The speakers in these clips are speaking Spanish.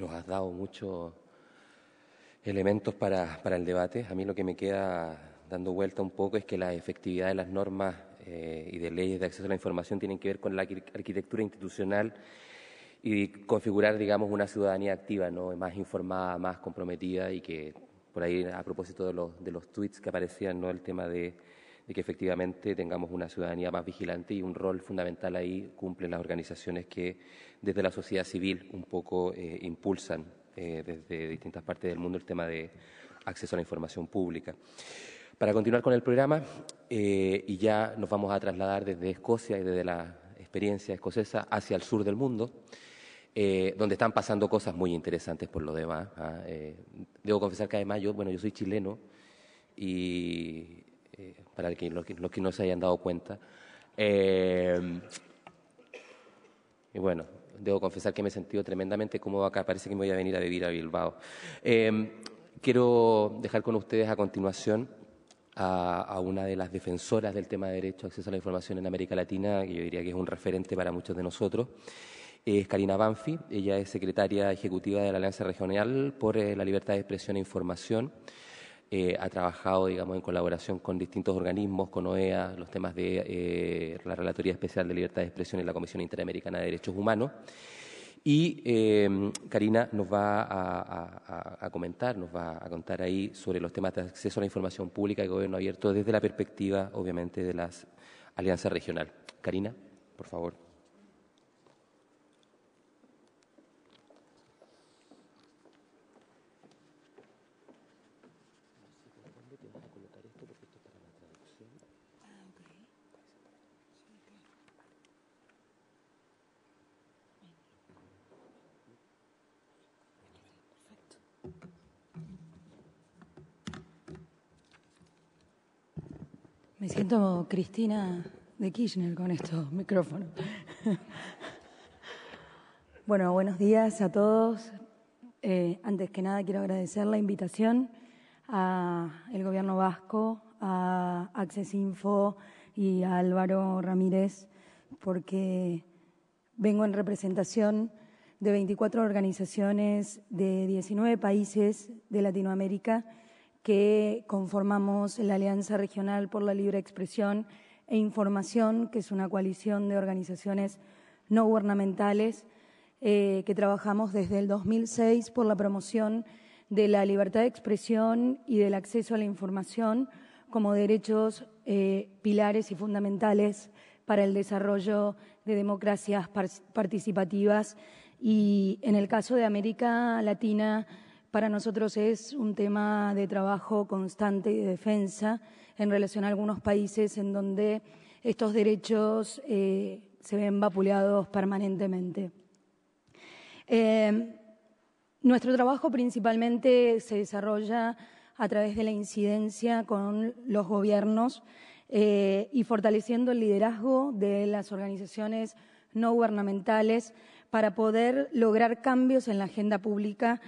nos has dado muchos elementos para, el debate. A mí lo que me queda dando vuelta un poco es que la efectividad de las normas eh, y de leyes de acceso a la información tienen que ver con la arquitectura institucional y configurar, digamos, una ciudadanía activa, ¿no? más informada, más comprometida y que por ahí, a propósito de los, de los tweets que aparecían, ¿no? el tema de de que efectivamente tengamos una ciudadanía más vigilante y un rol fundamental ahí cumplen las organizaciones que desde la sociedad civil un poco eh, impulsan eh, desde distintas partes del mundo el tema de acceso a la información pública. Para continuar con el programa, eh, y ya nos vamos a trasladar desde Escocia y desde la experiencia escocesa hacia el sur del mundo, donde están pasando cosas muy interesantes por lo demás. ¿ah? debo confesar que además yo, bueno, yo soy chileno y para los, que no se hayan dado cuenta. Em, y bueno, debo confesar que me he sentido tremendamente cómodo acá, parece que me voy a venir a vivir a Bilbao. Em, quiero dejar con ustedes a continuación a, a, una de las defensoras del tema de derecho a acceso a la información en América Latina, que yo diría que es un referente para muchos de nosotros. Es Karina Banfi, ella es secretaria ejecutiva de la Alianza Regional por eh, la Libertad de Expresión e Información. Eh, ha trabajado, digamos, en colaboración con distintos organismos, con OEA, los temas de eh, la Relatoría Especial de Libertad de Expresión y la Comisión Interamericana de Derechos Humanos. Y em, Karina nos va a, a, comentar, nos va a contar ahí sobre los temas de acceso a la información pública y gobierno abierto desde la perspectiva, obviamente, de las alianzas regional. Karina, por favor. Me siento Cristina de Kirchner con estos micrófonos. bueno, buenos días a todos. Eh, antes que nada quiero agradecer la invitación al Gobierno Vasco, a Access Info y a Álvaro Ramírez, porque vengo en representación de 24 organizaciones de 19 países de Latinoamérica que conformamos la Alianza Regional por la Libre Expresión e Información, que es una coalición de organizaciones no gubernamentales eh, que trabajamos desde el 2006 por la promoción de la libertad de expresión y del acceso a la información como derechos eh, pilares y fundamentales para el desarrollo de democracias participativas y en el caso de América Latina para nosotros es un tema de trabajo constante y de defensa en relación a algunos países en donde estos derechos eh, se ven vapuleados permanentemente. Eh, nuestro trabajo principalmente se desarrolla a través de la incidencia con los gobiernos eh, y fortaleciendo el liderazgo de las organizaciones no gubernamentales para poder lograr cambios en la agenda pública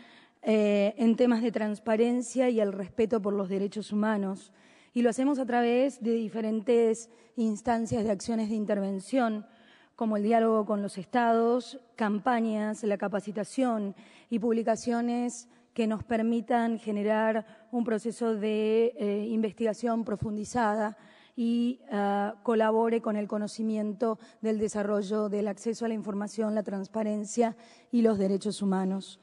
eh, en temas de transparencia y el respeto por los derechos humanos. Y lo hacemos a través de diferentes instancias de acciones de intervención, como el diálogo con los estados, campañas, la capacitación y publicaciones que nos permitan generar un proceso de eh, investigación profundizada y eh, colabore con el conocimiento del desarrollo del acceso a la información, la transparencia y los derechos humanos.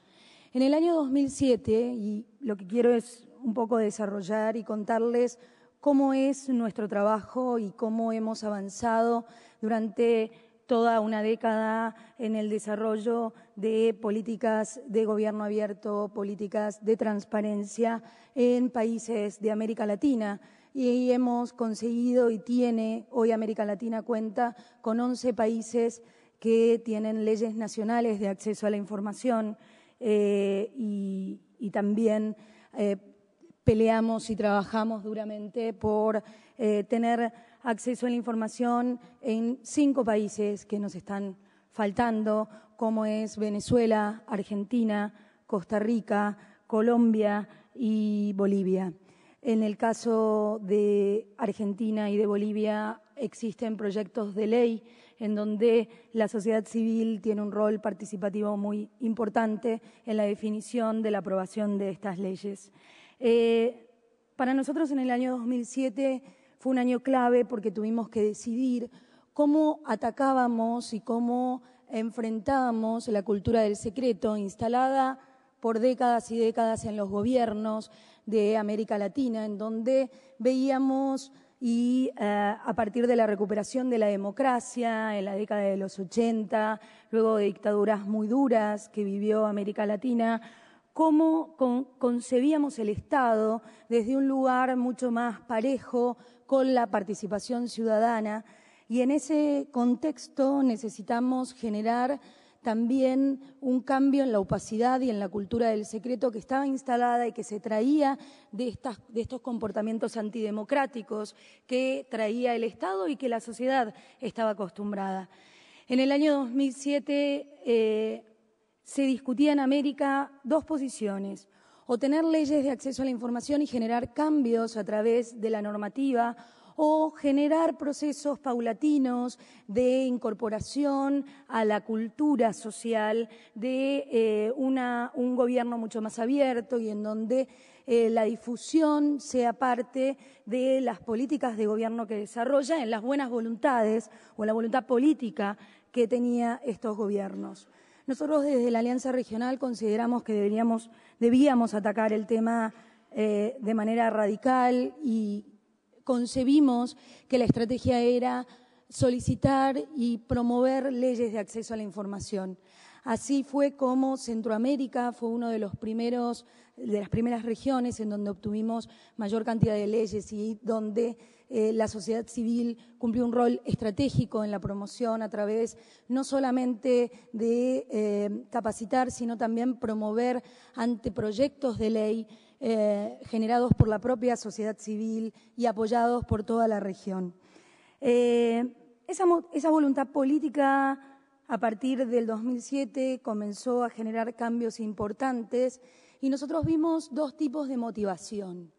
En el año 2007, y lo que quiero es un poco desarrollar y contarles cómo es nuestro trabajo y cómo hemos avanzado durante toda una década en el desarrollo de políticas de gobierno abierto, políticas de transparencia en países de América Latina. Y hemos conseguido y tiene, hoy América Latina cuenta con 11 países que tienen leyes nacionales de acceso a la información. Eh, y, también eh, peleamos y trabajamos duramente por eh, tener acceso a la información en cinco países que nos están faltando, como es Venezuela, Argentina, Costa Rica, Colombia y Bolivia. En el caso de Argentina y de Bolivia existen proyectos de ley en donde la sociedad civil tiene un rol participativo muy importante en la definición de la aprobación de estas leyes. Eh, para nosotros en el año 2007 fue un año clave porque tuvimos que decidir cómo atacábamos y cómo enfrentábamos la cultura del secreto instalada por décadas y décadas en los gobiernos de América Latina, en donde veíamos y eh, a partir de la recuperación de la democracia en la década de los 80, luego de dictaduras muy duras que vivió América Latina, cómo concebíamos el Estado desde un lugar mucho más parejo con la participación ciudadana. Y en ese contexto necesitamos generar también un cambio en la opacidad y en la cultura del secreto que estaba instalada y que se traía de, estos comportamientos antidemocráticos que traía el Estado y que la sociedad estaba acostumbrada. En el año 2007 eh, se discutía en América dos posiciones obtener leyes de acceso a la información y generar cambios a través de la normativa o generar procesos paulatinos de incorporación a la cultura social de eh, un gobierno mucho más abierto y en donde eh, la difusión sea parte de las políticas de gobierno que desarrolla en las buenas voluntades o la voluntad política que tenía estos gobiernos. Nosotros desde la Alianza Regional consideramos que debíamos atacar el tema eh, de manera radical y concebimos que la estrategia era solicitar y promover leyes de acceso a la información. Así fue como Centroamérica fue uno de los primeros de las primeras regiones en donde obtuvimos mayor cantidad de leyes y donde eh, la sociedad civil cumplió un rol estratégico en la promoción a través no solamente de eh, capacitar, sino también promover ante proyectos de ley eh, generados por la propia sociedad civil y apoyados por toda la región. Eh, esa, esa voluntad política a partir del 2007 comenzó a generar cambios importantes y nosotros vimos dos tipos de motivación.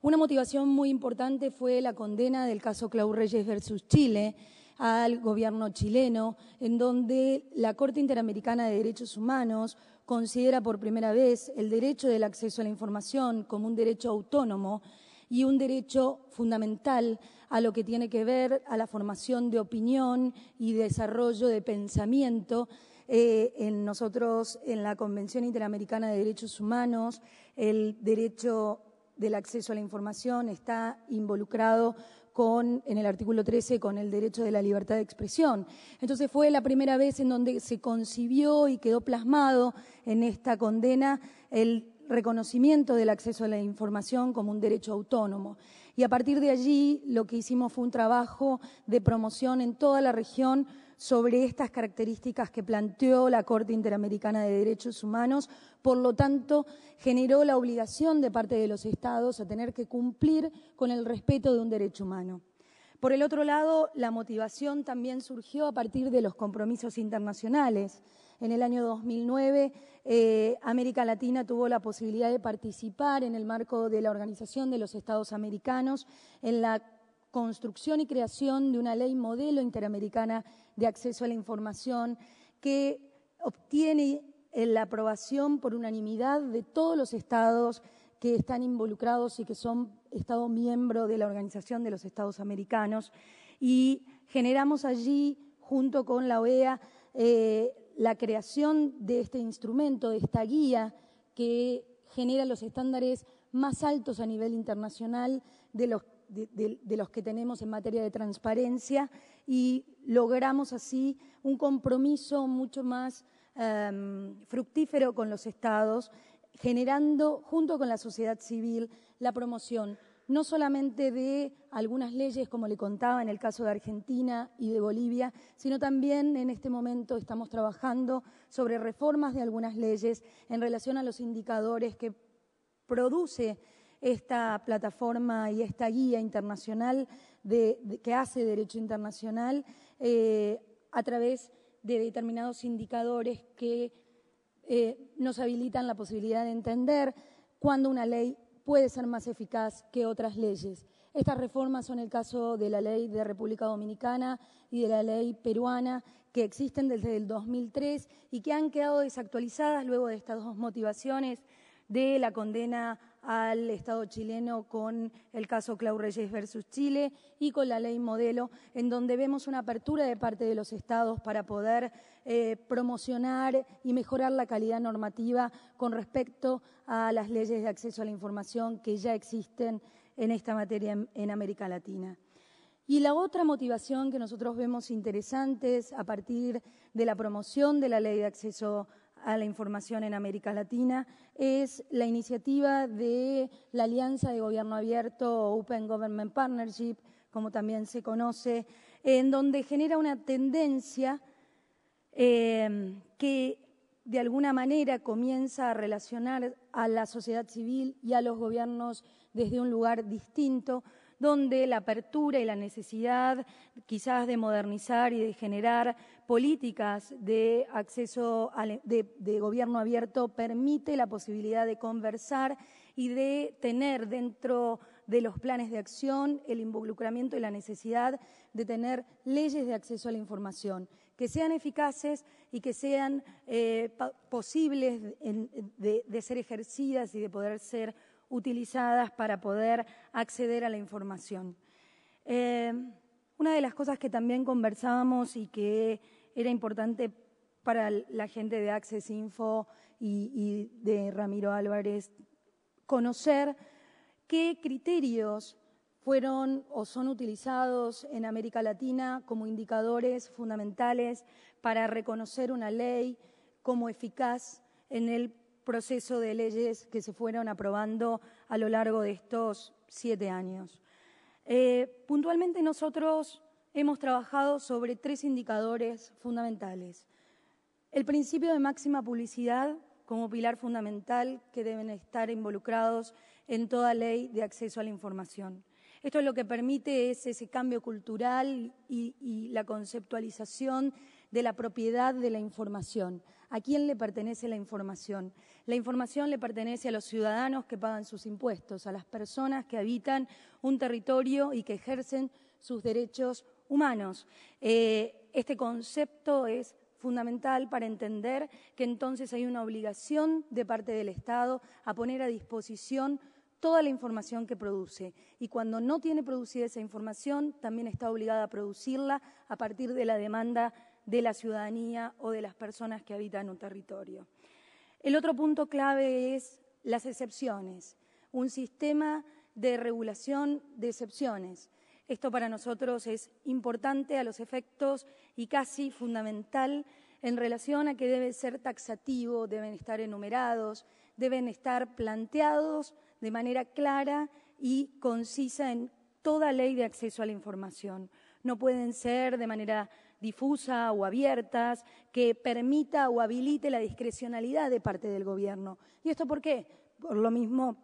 Una motivación muy importante fue la condena del caso Clau Reyes versus Chile al gobierno chileno, en donde la Corte Interamericana de Derechos Humanos considera por primera vez el derecho del acceso a la información como un derecho autónomo y un derecho fundamental a lo que tiene que ver a la formación de opinión y desarrollo de pensamiento. Eh, en nosotros, en la Convención Interamericana de Derechos Humanos, el derecho del acceso a la información está involucrado con, en el artículo 13 con el derecho de la libertad de expresión. Entonces fue la primera vez en donde se concibió y quedó plasmado en esta condena el reconocimiento del acceso a la información como un derecho autónomo. Y a partir de allí lo que hicimos fue un trabajo de promoción en toda la región sobre estas características que planteó la Corte Interamericana de Derechos Humanos. Por lo tanto, generó la obligación de parte de los Estados a tener que cumplir con el respeto de un derecho humano. Por el otro lado, la motivación también surgió a partir de los compromisos internacionales. En el año 2009, eh, América Latina tuvo la posibilidad de participar en el marco de la Organización de los Estados Americanos en la construcción y creación de una ley modelo interamericana de acceso a la información que obtiene eh, la aprobación por unanimidad de todos los estados que están involucrados y que son Estado miembro de la Organización de los Estados Americanos. Y generamos allí, junto con la OEA, eh, la creación de este instrumento, de esta guía que genera los estándares más altos a nivel internacional de los de, los que tenemos en materia de transparencia y logramos así un compromiso mucho más em, fructífero con los estados, generando junto con la sociedad civil la promoción no solamente de algunas leyes, como le contaba en el caso de Argentina y de Bolivia, sino también en este momento estamos trabajando sobre reformas de algunas leyes en relación a los indicadores que produce esta plataforma y esta guía internacional que hace Derecho Internacional eh, a través de determinados indicadores que eh, nos habilitan la posibilidad de entender cuándo una ley puede ser más eficaz que otras leyes. Estas reformas son el caso de la ley de República Dominicana y de la ley peruana que existen desde el 2003 y que han quedado desactualizadas luego de estas dos motivaciones de la condena al Estado chileno con el caso Clau Reyes versus Chile y con la ley modelo, en donde vemos una apertura de parte de los Estados para poder eh, promocionar y mejorar la calidad normativa con respecto a las leyes de acceso a la información que ya existen en esta materia en, América Latina. Y la otra motivación que nosotros vemos interesante es a partir de la promoción de la ley de acceso a la información en América Latina es la iniciativa de la Alianza de Gobierno Abierto, Open Government Partnership, como también se conoce, en donde genera una tendencia em, que de alguna manera comienza a relacionar a la sociedad civil y a los gobiernos desde un lugar distinto, donde la apertura y la necesidad quizás de modernizar y de generar políticas de acceso e, de, gobierno abierto permite la posibilidad de conversar y de tener dentro de los planes de acción, el involucramiento y la necesidad de tener leyes de acceso a la información que sean eficaces y que sean eh, posibles de, de ser ejercidas y de poder ser utilizadas para poder acceder a la información. Eh, una de las cosas que también conversábamos y que era importante para la gente de Access Info y, y de Ramiro Álvarez conocer qué criterios fueron o son utilizados en América Latina como indicadores fundamentales para reconocer una ley como eficaz en el proceso de leyes que se fueron aprobando a lo largo de estos siete años. Eh, puntualmente nosotros hemos trabajado sobre tres indicadores fundamentales. El principio de máxima publicidad como pilar fundamental que deben estar involucrados en toda ley de acceso a la información. Esto es lo que permite ese cambio cultural y la conceptualización de la propiedad de la información. ¿A quién le pertenece la información? La información le pertenece a los ciudadanos que pagan sus impuestos, a las personas que habitan un territorio y que ejercen sus derechos humanos. Eh, este concepto es fundamental para entender que entonces hay una obligación de parte del Estado a poner a disposición toda la información que produce. Y cuando no tiene producida esa información, también está obligada a producirla a partir de la demanda de la ciudadanía o de las personas que habitan un territorio. El otro punto clave es las excepciones, un sistema de regulación de excepciones. Esto para nosotros es importante a los efectos y casi fundamental en relación a que debe ser taxativo, deben estar enumerados, deben estar planteados de manera clara y concisa en toda ley de acceso a la información. No pueden ser de manera difusa o abiertas, que permita o habilite la discrecionalidad de parte del Gobierno. ¿Y esto por qué? Por lo mismo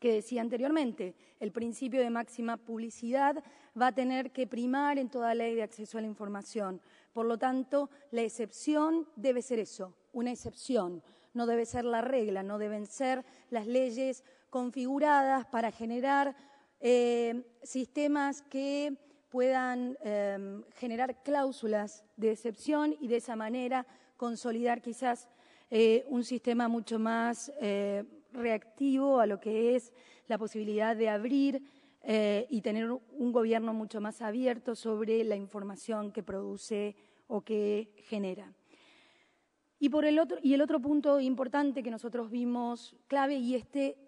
que decía anteriormente, el principio de máxima publicidad va a tener que primar en toda ley de acceso a la información. Por lo tanto, la excepción debe ser eso, una excepción, no debe ser la regla, no deben ser las leyes configuradas para generar eh, sistemas que puedan em, generar cláusulas de excepción y de esa manera consolidar quizás eh, un sistema mucho más eh, reactivo a lo que es la posibilidad de abrir eh, y tener un gobierno mucho más abierto sobre la información que produce o que genera. Y, por el otro, y el otro punto importante que nosotros vimos clave, y este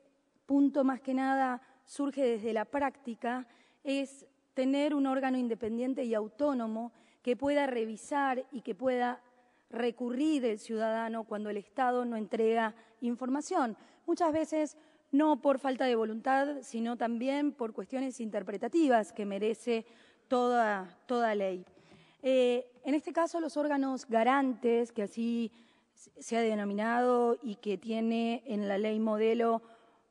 punto más que nada surge desde la práctica, es tener un órgano independiente y autónomo que pueda revisar y que pueda recurrir el ciudadano cuando el Estado no entrega información. Muchas veces no por falta de voluntad, sino también por cuestiones interpretativas que merece toda, ley. Eh, en este caso, los órganos garantes, que así se ha denominado y que tiene en la ley modelo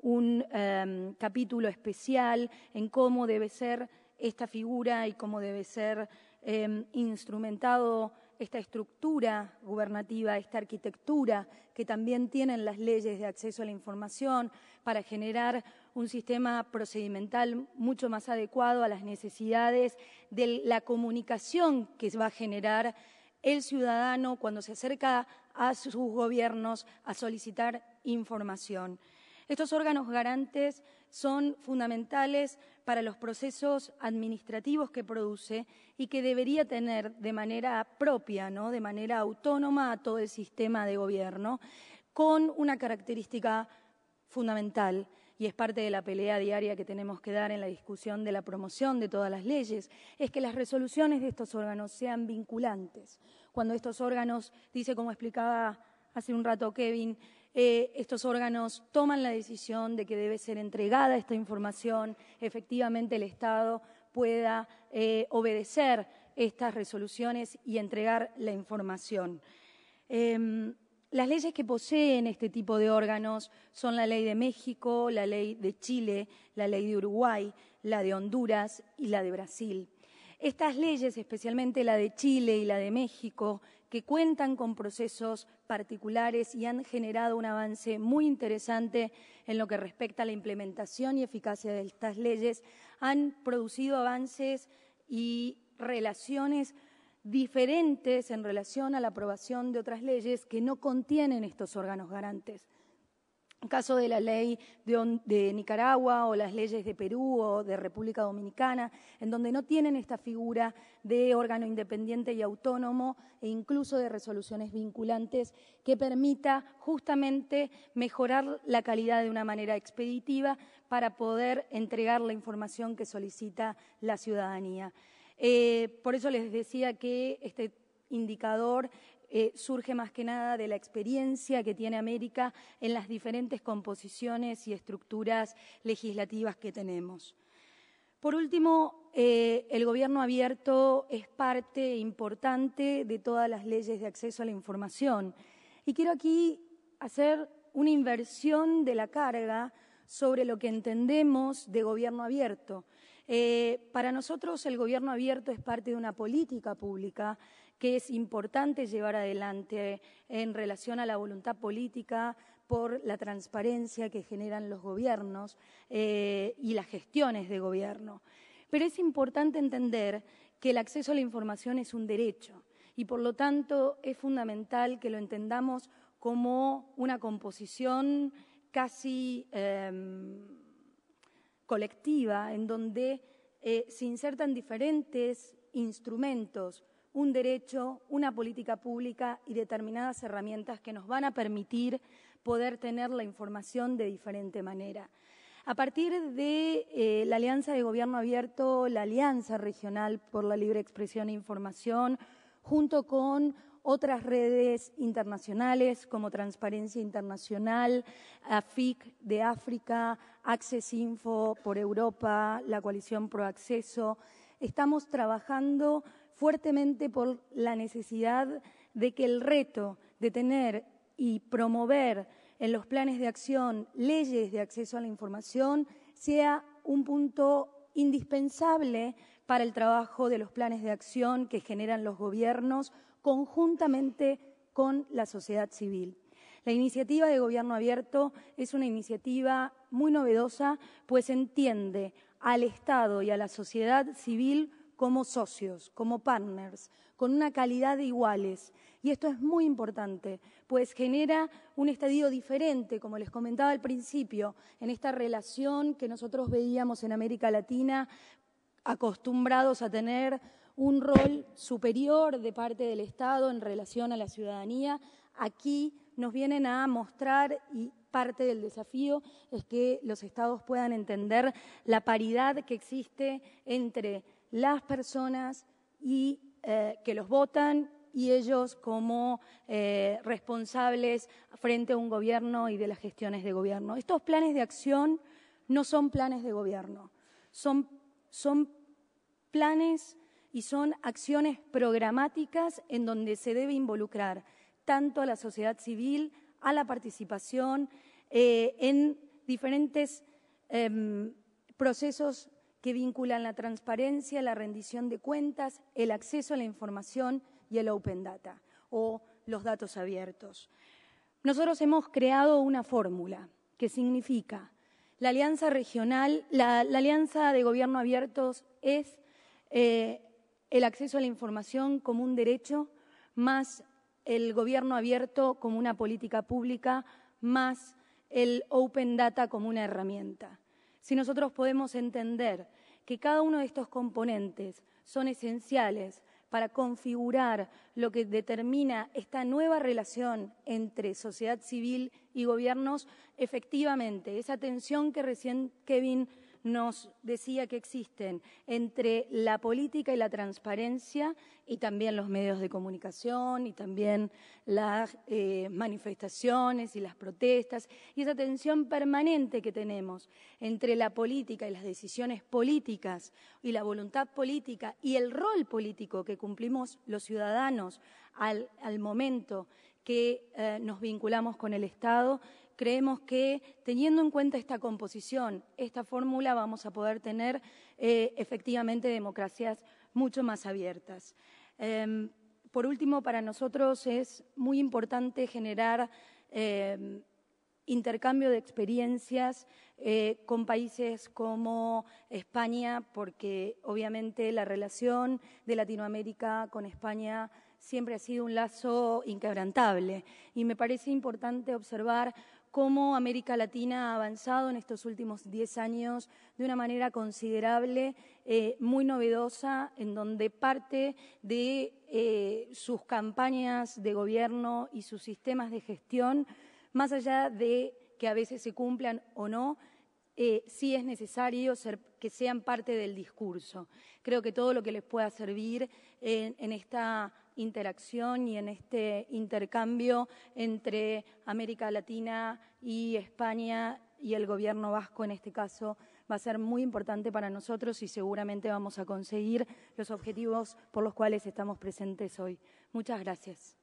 un em, capítulo especial en cómo debe ser esta figura y cómo debe ser em, instrumentado esta estructura gubernativa, esta arquitectura que también tienen las leyes de acceso a la información para generar un sistema procedimental mucho más adecuado a las necesidades de la comunicación que va a generar el ciudadano cuando se acerca a sus gobiernos a solicitar información. Estos órganos garantes son fundamentales para los procesos administrativos que produce y que debería tener de manera propia, de manera autónoma a todo el sistema de gobierno, con una característica fundamental y es parte de la pelea diaria que tenemos que dar en la discusión de la promoción de todas las leyes, es que las resoluciones de estos órganos sean vinculantes. Cuando estos órganos, dice como explicaba hace un rato Kevin, eh, estos órganos toman la decisión de que debe ser entregada esta información, efectivamente el Estado pueda eh, obedecer estas resoluciones y entregar la información. Em, las leyes que poseen este tipo de órganos son la ley de México, la ley de Chile, la ley de Uruguay, la de Honduras y la de Brasil. Estas leyes, especialmente la de Chile y la de México, que cuentan con procesos particulares y han generado un avance muy interesante en lo que respecta a la implementación y eficacia de estas leyes, han producido avances y relaciones diferentes en relación a la aprobación de otras leyes que no contienen estos órganos garantes caso de la ley de, Nicaragua o las leyes de Perú o de República Dominicana, en donde no tienen esta figura de órgano independiente y autónomo e incluso de resoluciones vinculantes que permita justamente mejorar la calidad de una manera expeditiva para poder entregar la información que solicita la ciudadanía. Eh, por eso les decía que este indicador eh, surge más que nada de la experiencia que tiene América en las diferentes composiciones y estructuras legislativas que tenemos. Por último, eh, el gobierno abierto es parte importante de todas las leyes de acceso a la información y quiero aquí hacer una inversión de la carga sobre lo que entendemos de gobierno abierto. Eh, para nosotros el gobierno abierto es parte de una política pública que es importante llevar adelante en relación a la voluntad política por la transparencia que generan los gobiernos eh, y las gestiones de gobierno. Pero es importante entender que el acceso a la información es un derecho y por lo tanto es fundamental que lo entendamos como una composición casi em, colectiva en donde eh, se insertan diferentes instrumentos un derecho, una política pública y determinadas herramientas que nos van a permitir poder tener la información de diferente manera. A partir de eh, la Alianza de Gobierno Abierto, la Alianza Regional por la Libre Expresión e Información, junto con otras redes internacionales como Transparencia Internacional, AFIC de África, Access Info por Europa, la coalición Pro Acceso, estamos trabajando fuertemente por la necesidad de que el reto de tener y promover en los planes de acción leyes de acceso a la información sea un punto indispensable para el trabajo de los planes de acción que generan los gobiernos conjuntamente con la sociedad civil. La iniciativa de Gobierno Abierto es una iniciativa muy novedosa, pues entiende al Estado y a la sociedad civil como socios, como partners, con una calidad de iguales. Y esto es muy importante, pues genera un estadio diferente, como les comentaba al principio, en esta relación que nosotros veíamos en América Latina, acostumbrados a tener un rol superior de parte del Estado en relación a la ciudadanía. Aquí nos vienen a mostrar y parte del desafío es que los estados puedan entender la paridad que existe entre las personas y eh, que los votan y ellos como eh, responsables frente a un gobierno y de las gestiones de gobierno. Estos planes de acción no son planes de gobierno, son, planes y son acciones programáticas en donde se debe involucrar tanto a la sociedad civil, a la participación eh, en diferentes em, procesos que vinculan la transparencia, la rendición de cuentas, el acceso a la información y el Open Data o los datos abiertos. Nosotros hemos creado una fórmula que significa la alianza regional, la, alianza de gobierno abiertos es eh, el acceso a la información como un derecho más el gobierno abierto como una política pública más el Open Data como una herramienta si nosotros podemos entender que cada uno de estos componentes son esenciales para configurar lo que determina esta nueva relación entre sociedad civil y gobiernos, efectivamente, esa tensión que recién Kevin nos decía que existen entre la política y la transparencia y también los medios de comunicación y también las eh, manifestaciones y las protestas y esa tensión permanente que tenemos entre la política y las decisiones políticas y la voluntad política y el rol político que cumplimos los ciudadanos al, momento que eh, nos vinculamos con el Estado creemos que teniendo en cuenta esta composición, esta fórmula, vamos a poder tener eh, efectivamente democracias mucho más abiertas. Em, por último, para nosotros es muy importante generar em, intercambio de experiencias eh, con países como España, porque obviamente la relación de Latinoamérica con España siempre ha sido un lazo inquebrantable. Y me parece importante observar cómo América Latina ha avanzado en estos últimos 10 años de una manera considerable, eh, muy novedosa, en donde parte de eh, sus campañas de gobierno y sus sistemas de gestión, más allá de que a veces se cumplan o no, eh, sí es necesario que sean parte del discurso. Creo que todo lo que les pueda servir en esta interacción y en este intercambio entre América Latina y España y el gobierno vasco en este caso va a ser muy importante para nosotros y seguramente vamos a conseguir los objetivos por los cuales estamos presentes hoy. Muchas gracias.